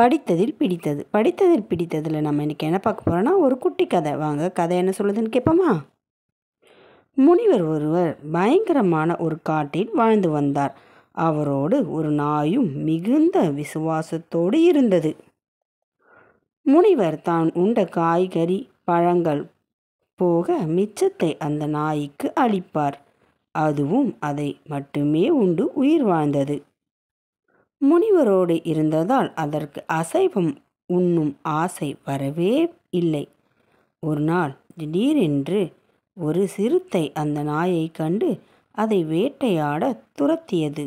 படித்ததில் பிடித்தது படித்ததில் பிடித்ததில் நம்ம இன்றைக்கி என்ன பார்க்க போகிறோன்னா ஒரு குட்டி கதை வாங்க கதை என்ன சொல்லுதுன்னு கேட்போமா முனிவர் ஒருவர் பயங்கரமான ஒரு காட்டில் வாழ்ந்து வந்தார் அவரோடு ஒரு நாயும் மிகுந்த விசுவாசத்தோடு இருந்தது முனிவர் தான் உண்ட காய்கறி பழங்கள் போக மிச்சத்தை அந்த நாய்க்கு அளிப்பார் அதுவும் அதை மட்டுமே உண்டு உயிர் வாழ்ந்தது முனிவரோடு இருந்ததால் அதற்கு அசைவம் உண்ணும் ஆசை வரவே இல்லை ஒரு நாள் திடீரென்று ஒரு சிறுத்தை அந்த நாயை கண்டு அதை வேட்டையாட துரத்தியது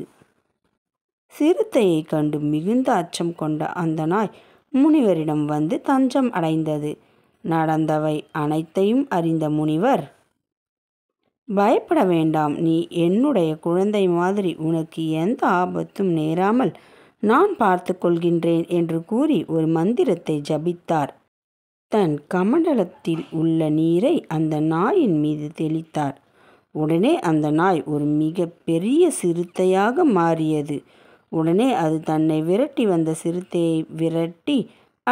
சிறுத்தையை கண்டு மிகுந்த அச்சம் கொண்ட அந்த நாய் முனிவரிடம் வந்து தஞ்சம் அடைந்தது நடந்தவை அனைத்தையும் அறிந்த முனிவர் பயப்பட வேண்டாம் நீ என்னுடைய குழந்தை மாதிரி உனக்கு எந்த ஆபத்தும் நேராமல் நான் பார்த்து கொள்கின்றேன் என்று கூறி ஒரு மந்திரத்தை ஜபித்தார் தன் கமண்டலத்தில் உள்ள நீரை அந்த நாயின் மீது தெளித்தார் உடனே அந்த நாய் ஒரு மிக பெரிய சிறுத்தையாக மாறியது உடனே அது தன்னை விரட்டி வந்த சிறுத்தையை விரட்டி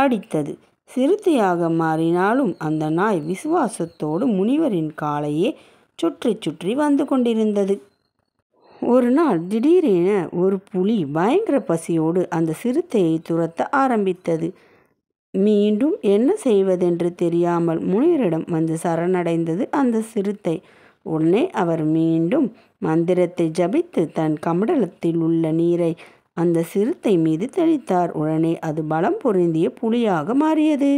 அடித்தது சிறுத்தையாக மாறினாலும் அந்த நாய் விசுவாசத்தோடு முனிவரின் காலையே சுற்றி சுற்றி வந்து கொண்டிருந்தது ஒரு நாள் திடீரென ஒரு புலி பயங்கர பசியோடு அந்த சிறுத்தையை துரத்த ஆரம்பித்தது மீண்டும் என்ன செய்வதென்று தெரியாமல் முனிவரிடம் வந்து சரணடைந்தது அந்த சிறுத்தை உடனே அவர் மீண்டும் மந்திரத்தை ஜபித்து தன் கமடலத்தில் உள்ள நீரை அந்த சிறுத்தை மீது தெளித்தார் உடனே அது பலம் பொருந்திய புலியாக மாறியது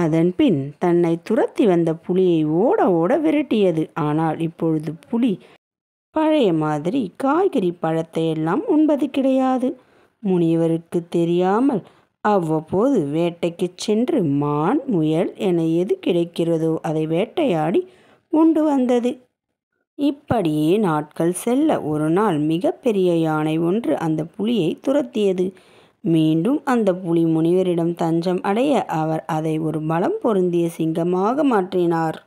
அதன்பின் தன்னை துரத்தி வந்த புலியை ஓட ஓட விரட்டியது ஆனால் இப்பொழுது புலி பழைய மாதிரி காய்கறி பழத்தை எல்லாம் உண்பது கிடையாது முனிவருக்கு தெரியாமல் அவ்வப்போது வேட்டைக்கு சென்று மான் முயல் என எது கிடைக்கிறதோ அதை வேட்டையாடி உண்டு வந்தது இப்படியே நாட்கள் செல்ல ஒரு நாள் மிகப்பெரிய யானை ஒன்று அந்த புலியை துரத்தியது மீண்டும் அந்த புலி முனிவரிடம் தஞ்சம் அடைய அவர் அதை ஒரு பலம் பொருந்திய சிங்கமாக மாற்றினார்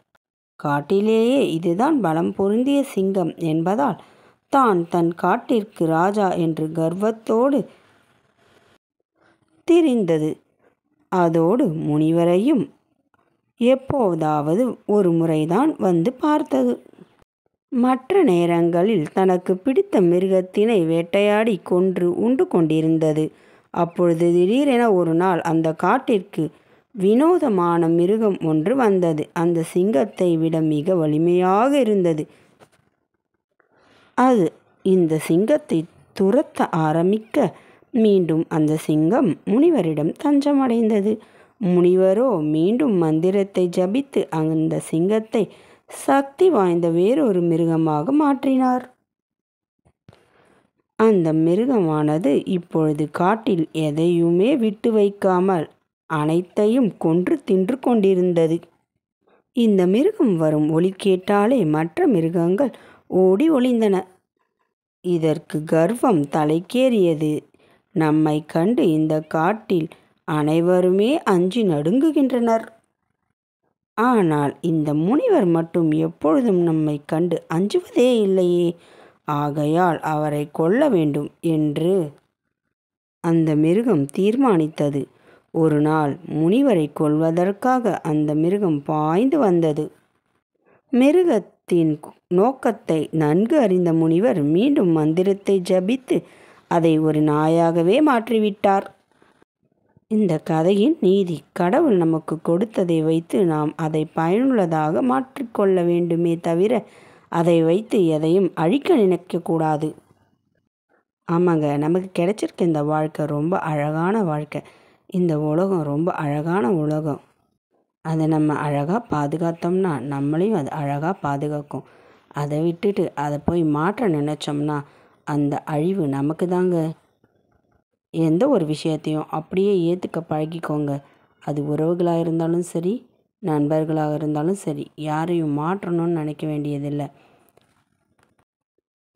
காட்டிலேயே இதுதான் பலம் பொருந்திய சிங்கம் என்பதால் தான் தன் காட்டிற்கு ராஜா என்று கர்வத்தோடு தெரிந்தது அதோடு முனிவரையும் எப்போதாவது ஒரு முறைதான் வந்து பார்த்தது மற்ற நேரங்களில் தனக்கு பிடித்த மிருகத்தினை வேட்டையாடி கொன்று உண்டு கொண்டிருந்தது அப்பொழுது திடீரென ஒரு நாள் அந்த காட்டிற்கு வினோதமான மிருகம் ஒன்று வந்தது அந்த சிங்கத்தை விட மிக வலிமையாக இருந்தது அது இந்த சிங்கத்தை துரத்த ஆரம்பிக்க மீண்டும் அந்த சிங்கம் முனிவரிடம் தஞ்சமடைந்தது முனிவரோ மீண்டும் மந்திரத்தை ஜபித்து அந்த சிங்கத்தை சக்தி வாய்ந்த வேறொரு மிருகமாக மாற்றினார் அந்த மிருகமானது இப்பொழுது காட்டில் எதையுமே விட்டு வைக்காமல் அனைத்தையும் கொன்று தின்று கொண்டிருந்தது இந்த மிருகம் வரும் ஒலி கேட்டாலே மற்ற மிருகங்கள் ஓடி ஒளிந்தன இதற்கு கர்வம் தலைக்கேறியது நம்மை கண்டு இந்த காட்டில் அனைவருமே அஞ்சி நடுங்குகின்றனர் ஆனால் இந்த முனிவர் மட்டும் எப்பொழுதும் நம்மை கண்டு அஞ்சுவதே இல்லையே ஆகையால் அவரை கொல்ல வேண்டும் என்று அந்த மிருகம் தீர்மானித்தது ஒரு நாள் முனிவரை கொல்வதற்காக அந்த மிருகம் பாய்ந்து வந்தது மிருகத்தின் நோக்கத்தை நன்கு அறிந்த முனிவர் மீண்டும் மந்திரத்தை ஜபித்து அதை ஒரு நாயாகவே மாற்றிவிட்டார் இந்த கதையின் நீதி கடவுள் நமக்கு கொடுத்ததை வைத்து நாம் அதை பயனுள்ளதாக மாற்றிக்கொள்ள வேண்டுமே தவிர அதை வைத்து எதையும் அழிக்க நினைக்கக்கூடாது ஆமாங்க நமக்கு கிடைச்சிருக்க இந்த வாழ்க்கை ரொம்ப அழகான வாழ்க்கை இந்த உலகம் ரொம்ப அழகான உலகம் அதை நம்ம அழகாக பாதுகாத்தோம்னா நம்மளையும் அது அழகாக பாதுகாக்கும் அதை விட்டுட்டு அதை போய் மாற்ற நினச்சோம்னா அந்த அழிவு நமக்கு தாங்க எந்த ஒரு விஷயத்தையும் அப்படியே ஏற்றுக்க பழகிக்கோங்க அது உறவுகளாக இருந்தாலும் சரி நண்பர்களாக இருந்தாலும் சரி யாரையும் மாற்றணும்னு நினைக்க வேண்டியதில்லை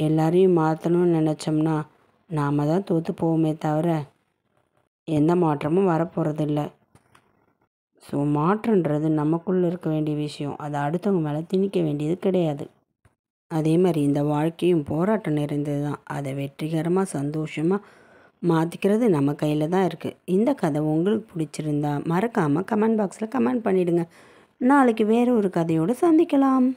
எல்லாரையும் மாற்றணும்னு நினச்சோம்னா நாம் தான் தோற்று போவோமே தவிர எந்த மாற்றமும் வரப்போகிறதில்ல ஸோ மாற்றன்றது நமக்குள்ளே இருக்க வேண்டிய விஷயம் அதை அடுத்தவங்க மேலே திணிக்க வேண்டியது கிடையாது அதே மாதிரி இந்த வாழ்க்கையும் போராட்டம் நிறைந்தது தான் அதை வெற்றிகரமாக சந்தோஷமாக மாற்றிக்கிறது நம்ம கையில் தான் இருக்குது இந்த கதை உங்களுக்கு பிடிச்சிருந்தா மறக்காமல் கமெண்ட் பாக்ஸில் கமெண்ட் பண்ணிவிடுங்க நாளைக்கு வேறு ஒரு கதையோடு சந்திக்கலாம்